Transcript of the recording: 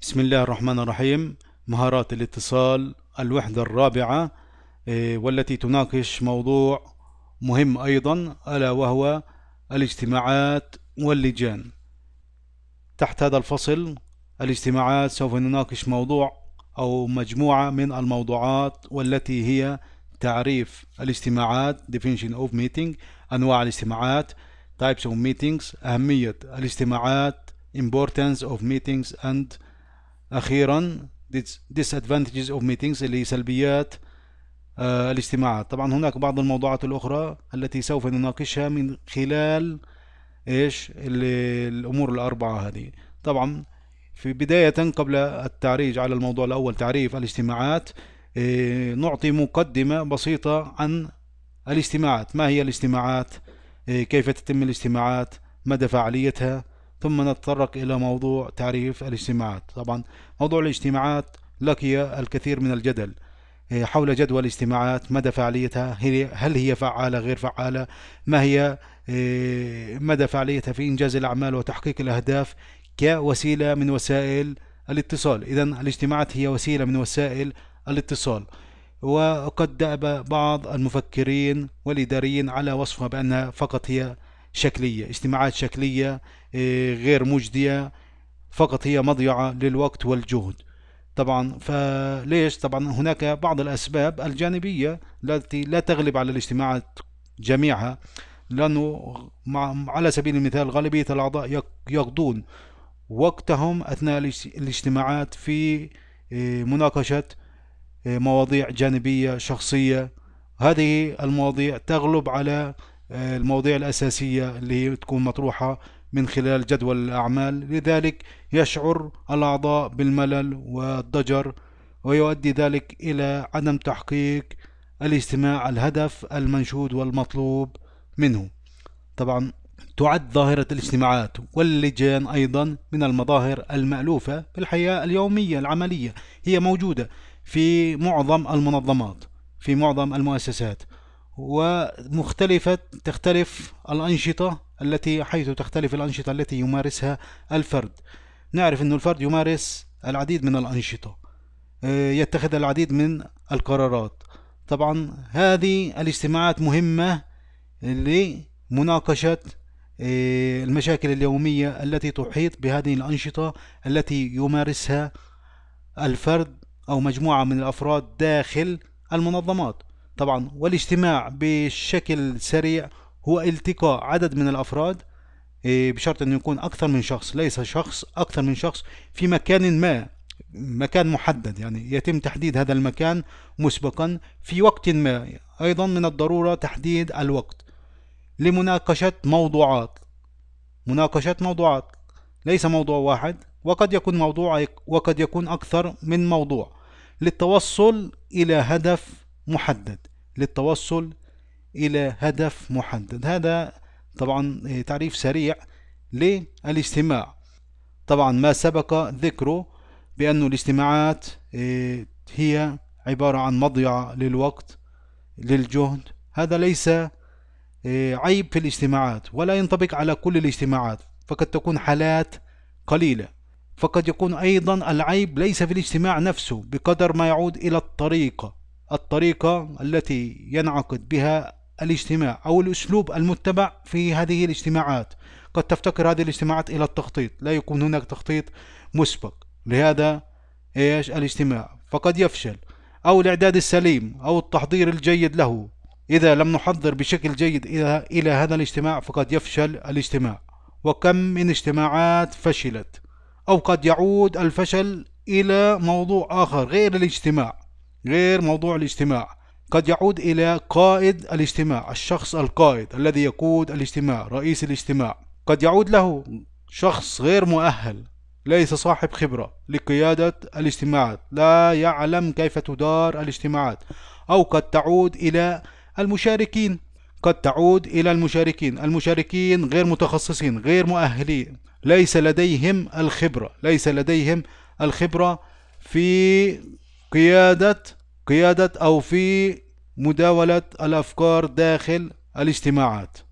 بسم الله الرحمن الرحيم مهارات الاتصال الوحدة الرابعة آه، والتي تناقش موضوع مهم أيضا ألا وهو الاجتماعات واللجان تحت هذا الفصل الاجتماعات سوف نناقش موضوع أو مجموعة من الموضوعات والتي هي تعريف الاجتماعات definition of meeting أنواع الاجتماعات types of meetings أهمية الاجتماعات importance of meetings and أخيرا disadvantages of meetings اللي سلبيات آه، الاجتماعات طبعا هناك بعض الموضوعات الأخرى التي سوف نناقشها من خلال إيش الأمور الأربعة هذه طبعا في بداية قبل التعريج على الموضوع الأول تعريف الاجتماعات آه، نعطي مقدمة بسيطة عن الاجتماعات ما هي الاجتماعات آه، كيف تتم الاجتماعات مدى فعاليتها ثم نتطرق إلى موضوع تعريف الاجتماعات طبعا موضوع الاجتماعات لقي الكثير من الجدل إيه، حول جدوى الاجتماعات مدى فعاليتها هل هي فعالة غير فعالة ما هي إيه، مدى فعاليتها في إنجاز الأعمال وتحقيق الأهداف كوسيلة من وسائل الاتصال إذا الاجتماعات هي وسيلة من وسائل الاتصال وقد دأب بعض المفكرين والإداريين على وصفها بأنها فقط هي شكلية اجتماعات شكلية آه، غير مجدية فقط هي مضيعة للوقت والجهد طبعا فليش طبعا هناك بعض الأسباب الجانبية التي لا تغلب على الاجتماعات جميعها لأنه مع على سبيل المثال غالبية الأعضاء يقضون وقتهم أثناء الاجتماعات في آه، مناقشة آه، مواضيع جانبية شخصية هذه المواضيع تغلب على المواضيع الأساسية اللي هي تكون مطروحة من خلال جدول الأعمال لذلك يشعر الأعضاء بالملل والضجر ويؤدي ذلك إلى عدم تحقيق الاجتماع الهدف المنشود والمطلوب منه طبعا تعد ظاهرة الاجتماعات واللجان أيضا من المظاهر المألوفة في الحياة اليومية العملية هي موجودة في معظم المنظمات في معظم المؤسسات ومختلفة تختلف الأنشطة التي حيث تختلف الأنشطة التي يمارسها الفرد نعرف أن الفرد يمارس العديد من الأنشطة آه، يتخذ العديد من القرارات طبعا هذه الاجتماعات مهمة لمناقشة آه، المشاكل اليومية التي تحيط بهذه الأنشطة التي يمارسها الفرد أو مجموعة من الأفراد داخل المنظمات طبعا والاجتماع بشكل سريع هو التقاء عدد من الأفراد إيه، بشرط أن يكون أكثر من شخص ليس شخص أكثر من شخص في مكان ما مكان محدد يعني يتم تحديد هذا المكان مسبقا في وقت ما أيضا من الضرورة تحديد الوقت لمناقشة موضوعات مناقشة موضوعات ليس موضوع واحد وقد يكون موضوع وقد يكون أكثر من موضوع للتوصل إلى هدف محدد للتوصل إلى هدف محدد هذا طبعا آه، تعريف سريع للاجتماع طبعا ما سبق ذكره بأن الاجتماعات آه، هي عبارة عن مضيعة للوقت للجهد هذا ليس آه، عيب في الاجتماعات ولا ينطبق على كل الاجتماعات فقد تكون حالات قليلة فقد يكون أيضا العيب ليس في الاجتماع نفسه بقدر ما يعود إلى الطريقة الطريقة التي ينعقد بها الاجتماع أو الأسلوب المتبع في هذه الاجتماعات قد تفتقر هذه الاجتماعات إلى التخطيط لا يكون هناك تخطيط مسبق لهذا إيش الاجتماع فقد يفشل أو الإعداد السليم أو التحضير الجيد له إذا لم نحضر بشكل جيد إلى هذا الاجتماع فقد يفشل الاجتماع وكم من اجتماعات فشلت أو قد يعود الفشل إلى موضوع آخر غير الاجتماع غير موضوع الاجتماع قد يعود إلى قائد الاجتماع الشخص القائد الذي يقود الاجتماع رئيس الاجتماع قد يعود له شخص غير مؤهل ليس صاحب خبرة لقيادة الاجتماعات لا يعلم كيف تدار الاجتماعات أو قد تعود إلى المشاركين قد تعود إلى المشاركين المشاركين غير متخصصين غير مؤهلين ليس لديهم الخبرة ليس لديهم الخبرة في قيادة قيادة أو في مداولة الأفكار داخل الاجتماعات